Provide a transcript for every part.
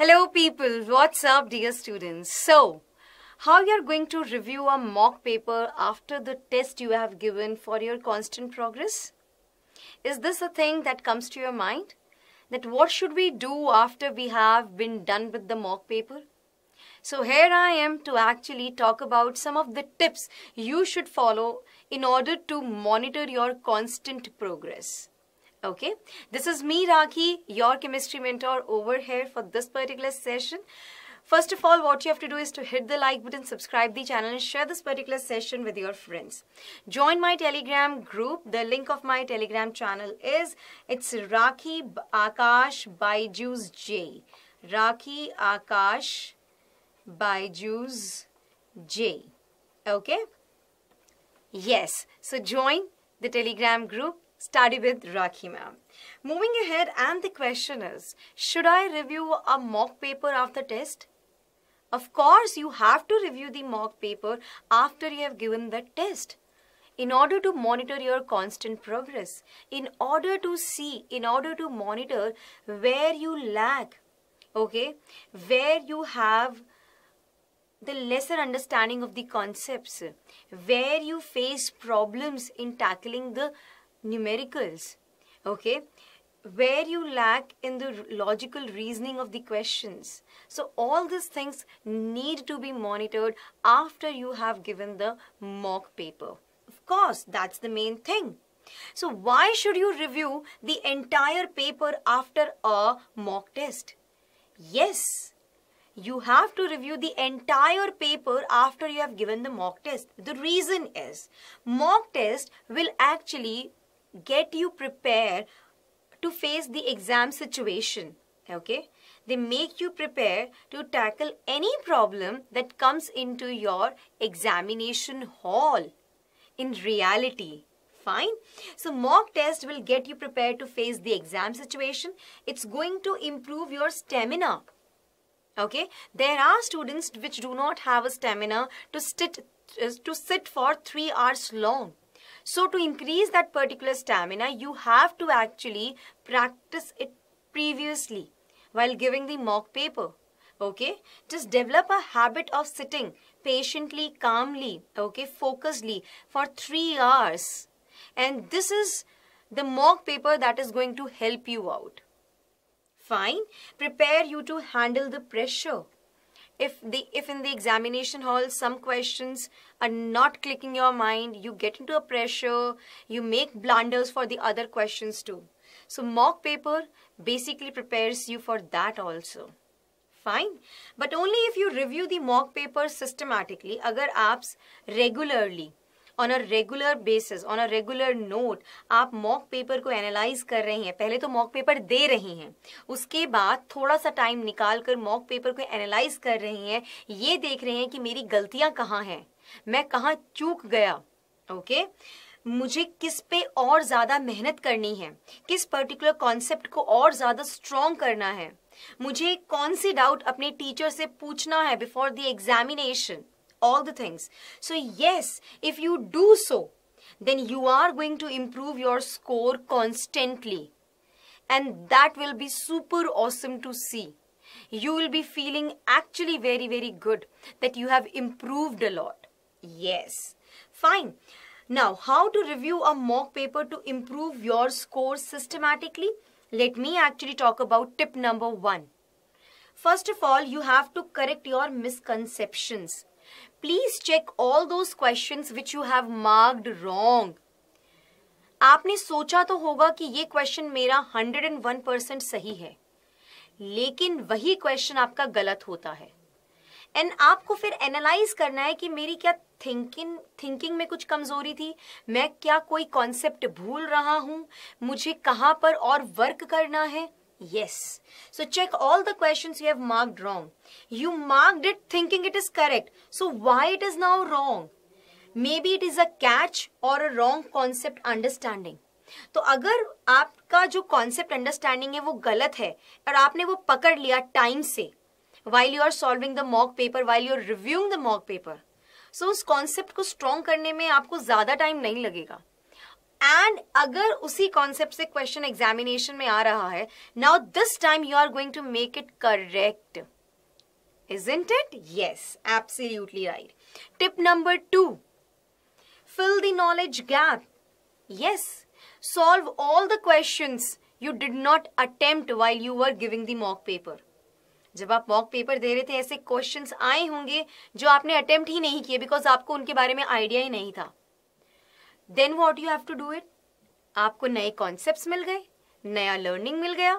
Hello people, what's up dear students? So, how you are going to review a mock paper after the test you have given for your constant progress? Is this a thing that comes to your mind? That what should we do after we have been done with the mock paper? So here I am to actually talk about some of the tips you should follow in order to monitor your constant progress. Okay, this is me Raki, your chemistry mentor over here for this particular session. First of all, what you have to do is to hit the like button, subscribe the channel and share this particular session with your friends. Join my telegram group. The link of my telegram channel is it's Raki Akash Baiju's J. Raki Akash Baiju's J. Okay? Yes. So join the telegram group study with Rakhi ma'am. Moving ahead and the question is, should I review a mock paper after test? Of course, you have to review the mock paper after you have given the test in order to monitor your constant progress, in order to see, in order to monitor where you lag, okay, where you have the lesser understanding of the concepts, where you face problems in tackling the numericals, okay, where you lack in the logical reasoning of the questions. So all these things need to be monitored after you have given the mock paper. Of course, that's the main thing. So why should you review the entire paper after a mock test? Yes, you have to review the entire paper after you have given the mock test. The reason is mock test will actually get you prepare to face the exam situation okay they make you prepare to tackle any problem that comes into your examination hall in reality fine so mock test will get you prepared to face the exam situation it's going to improve your stamina okay there are students which do not have a stamina to sit to sit for 3 hours long so to increase that particular stamina, you have to actually practice it previously while giving the mock paper. Okay, just develop a habit of sitting patiently, calmly, okay, focusedly for three hours. And this is the mock paper that is going to help you out. Fine, prepare you to handle the pressure if the if in the examination hall some questions are not clicking your mind you get into a pressure you make blunders for the other questions too so mock paper basically prepares you for that also fine but only if you review the mock paper systematically agar apps regularly on a regular basis on a regular note आप mock paper को analyse कर रही हैं पहले तो mock paper दे रही हैं उसके बाद थोड़ा सा टाइम निकाल कर मॉक पेपर को एनालाइज कर रही हैं ये देख रहे हैं कि मेरी गलतियां कहाँ हैं मैं कहाँ चूक गया ओके okay? मुझे किस पे और ज़्यादा मेहनत करनी है किस पर्टिकुलर कॉन्सेप्ट को और ज़्यादा स्ट्रॉन्ग करना है मुझे कौन सी डाउट अपने टीचर से पूछना है before the examination all the things. So yes, if you do so, then you are going to improve your score constantly. And that will be super awesome to see. You will be feeling actually very, very good that you have improved a lot. Yes. Fine. Now, how to review a mock paper to improve your score systematically? Let me actually talk about tip number one. First of all, you have to correct your misconceptions. Please check all those question which you have marked wrong आपने सोचा तो होगा कि ये question मेरा 101 percent सही है लेकिन वही क्वेश्चन आपका गलत होता है एंड आपको फिर एनालाइज करना है कि मेरी क्या थिंकिंग थिंकिंग में कुछ कमजोरी थी मैं क्या कोई कॉन्सेप्ट भूल रहा हूं मुझे कहां पर और वर्क करना है Yes. So check all the questions you have marked wrong. You marked it thinking it is correct. So why it is now wrong? Maybe it is a catch or a wrong concept understanding. तो अगर आपका जो concept understanding है वो गलत है और आपने वो पकड़ लिया टाइम से while you are solving the mock paper while you are reviewing the mock paper so उस कॉन्सेप्ट को स्ट्रॉन्ग करने में आपको ज्यादा टाइम नहीं लगेगा एंड अगर उसी कॉन्सेप्ट से क्वेश्चन एग्जामिनेशन में आ रहा है now this time you are going to make it correct isn't it yes absolutely right tip number two fill the knowledge gap yes solve all the question you did not attempt while you are giving the mock paper जब आप mock paper दे रहे थे ऐसे questions आए होंगे जो आपने attempt ही नहीं किए बिकॉज आपको उनके बारे में आइडिया ही नहीं था then what you have to do it आपको नए कॉन्सेप्ट मिल गए नया लर्निंग मिल गया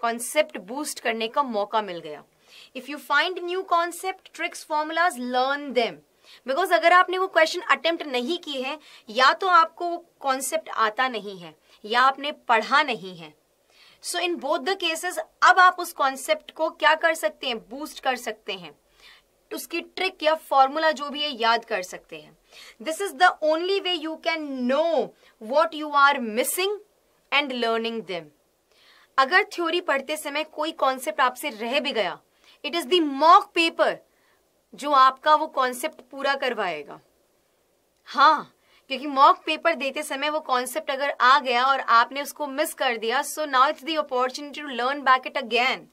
कॉन्सेप्ट बूस्ट करने का मौका मिल गया if you find new concept tricks formulas learn them because अगर आपने वो क्वेश्चन अटेम्प्ट नहीं किए हैं या तो आपको वो कॉन्सेप्ट आता नहीं है या आपने पढ़ा नहीं है so in both the cases अब आप उस कॉन्सेप्ट को क्या कर सकते हैं बूस्ट कर सकते हैं उसकी ट्रिक या फॉर्मूला जो भी है याद कर सकते हैं this is the only way you can know what you are missing and learning them अगर थ्योरी पढ़ते समय कोई कॉन्सेप्ट आपसे रह भी गया it is the mock paper जो आपका वो कॉन्सेप्ट पूरा करवाएगा हाँ क्योंकि मॉक पेपर देते समय वो कॉन्सेप्ट अगर आ गया और आपने उसको मिस कर दिया so now it's the opportunity to learn back it again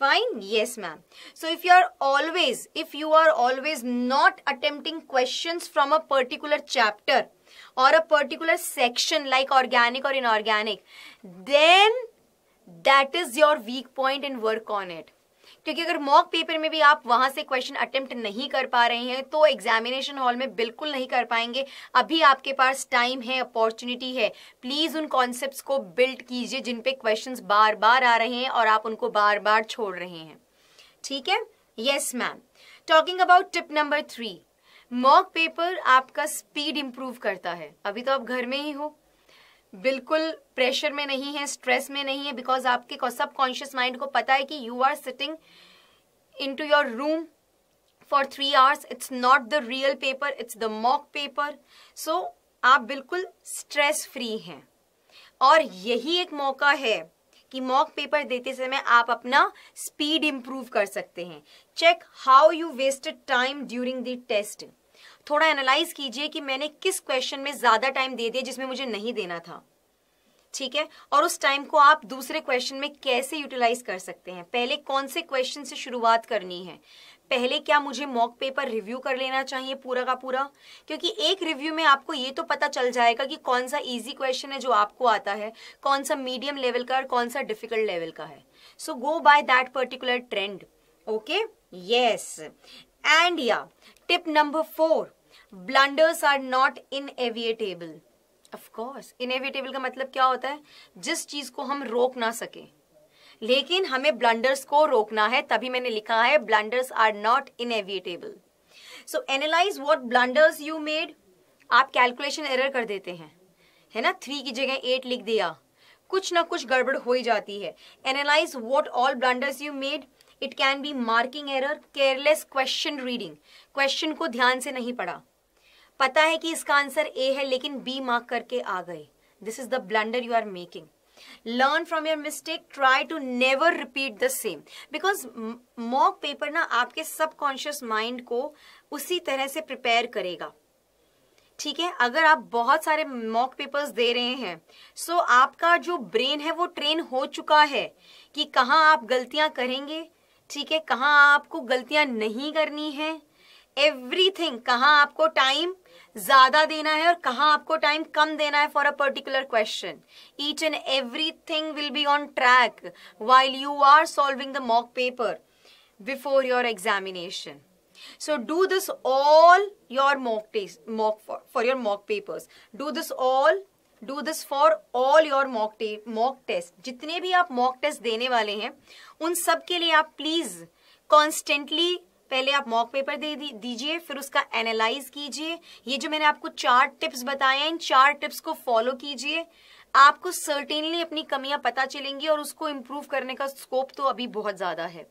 Fine? Yes, ma'am. So if you are always, if you are always not attempting questions from a particular chapter or a particular section like organic or inorganic, then that is your weak point and work on it. क्योंकि अगर mock paper में भी आप वहां से question attempt नहीं कर पा रहे हैं तो एग्जामिनेशन हॉल में बिल्कुल नहीं कर पाएंगे अभी आपके पास टाइम है अपॉर्चुनिटी है प्लीज उन कॉन्सेप्ट को बिल्ड कीजिए जिनपे क्वेश्चन बार बार आ रहे हैं और आप उनको बार बार छोड़ रहे हैं ठीक है yes ma'am talking about tip number three mock paper आपका स्पीड इंप्रूव करता है अभी तो आप घर में ही हो बिल्कुल प्रेशर में नहीं है स्ट्रेस में नहीं है बिकॉज आपके सब कॉन्शियस माइंड को पता है कि you are sitting into your room for three hours it's not the real paper it's the mock paper so आप बिल्कुल स्ट्रेस फ्री हैं और यही एक मौका है कि मॉक पेपर देते समय आप अपना स्पीड इंप्रूव कर सकते हैं check how you wasted time during the test थोड़ा एनालाइज कीजिए कि मैंने किस क्वेश्चन में ज्यादा टाइम दे दिया जिसमें मुझे नहीं देना था ठीक है और उस टाइम को आप दूसरे क्वेश्चन में कैसे यूटिलाइज कर सकते हैं पहले कौन से क्वेश्चन से शुरुआत करनी है पहले क्या मुझे मॉक पेपर रिव्यू कर लेना चाहिए पूरा का पूरा क्योंकि एक रिव्यू में आपको ये तो पता चल जाएगा कि कौन सा इजी क्वेश्चन है जो आपको आता है कौन सा मीडियम लेवल का और कौन सा डिफिकल्ट लेवल का है so go by that particular trend okay yes and tip number four 4 blunders are not inevitable of course course का मतलब क्या होता है जिस चीज को हम रोक ना सके लेकिन हमें ब्लंडर्स को रोकना है तभी मैंने लिखा है blunders are not inevitable so analyse what blunders you made आप कैलकुलेशन एरर कर देते हैं है ना थ्री की जगह एट लिख दिया कुछ ना कुछ गड़बड़ हो ही जाती है analyse what all blunders you made it can be marking error careless question reading question को ध्यान से नहीं पढ़ा पता है कि इसका आंसर ए है लेकिन बी मार्क करके आ गए this is the blunder you are making learn from your mistake try to never repeat the same because mock paper ना आपके सबकॉन्शियस माइंड को उसी तरह से प्रिपेयर करेगा ठीक है अगर आप बहुत सारे मॉक पेपर्स दे रहे हैं सो आपका जो ब्रेन है वो ट्रेन हो चुका है कि कहाँ आप गलतियां करेंगे ठीक है कहाँ आपको गलतियां नहीं करनी है एवरीथिंग कहाँ आपको टाइम ज्यादा देना है और कहाँ आपको टाइम कम देना है for a particular question each and everything will be on track while you are solving the mock paper before your examination so do this all your mock test mock for your mock mock do this all do this for all your mock mock test जितने भी आप mock test देने वाले हैं उन सब के लिए आप प्लीज कॉन्स्टेंटली पहले आप मॉक पेपर दे दीजिए फिर उसका एनालाइज कीजिए ये जो मैंने आपको चार टिप्स बताए हैं इन चार टिप्स को फॉलो कीजिए आपको सर्टेनली अपनी कमियां पता चलेंगी और उसको इम्प्रूव करने का स्कोप तो अभी बहुत ज्यादा है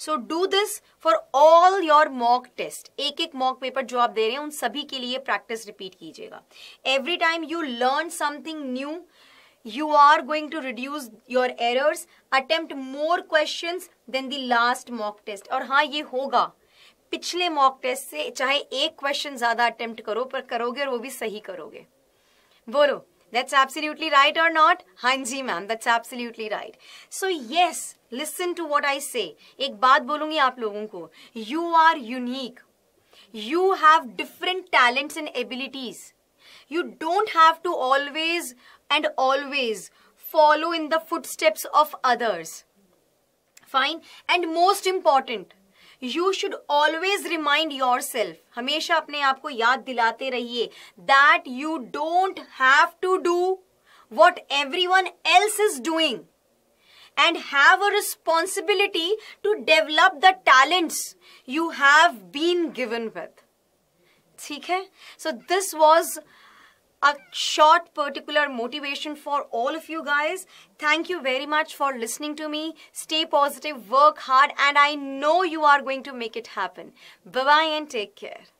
so do this for all your mock test एक एक मॉक पेपर जो आप दे रहे हैं उन सभी के लिए प्रैक्टिस रिपीट कीजिएगा every time you learn something new you are going to reduce your errors attempt more question than the last mock test और हाँ ये होगा पिछले मॉक टेस्ट से चाहे एक क्वेश्चन ज्यादा अटेम्प्ट करो पर करोगे और वो भी सही करोगे बोलो That's absolutely right or not? Hanji ma'am, that's absolutely right. So yes, listen to what I say. एक बात बोलूंगी आप लोगों को. You are unique. You have different talents and abilities. You don't have to always and always follow in the footsteps of others. Fine. And most important, you should always remind yourself हमेशा अपने आप को याद दिलाते रहिए that you don't have to do what everyone else is doing and have a responsibility to develop the talents you have been given with ठीक है so this was a short particular motivation for all of you guys. Thank you very much for listening to me. Stay positive, work hard, and I know you are going to make it happen. Bye bye and take care.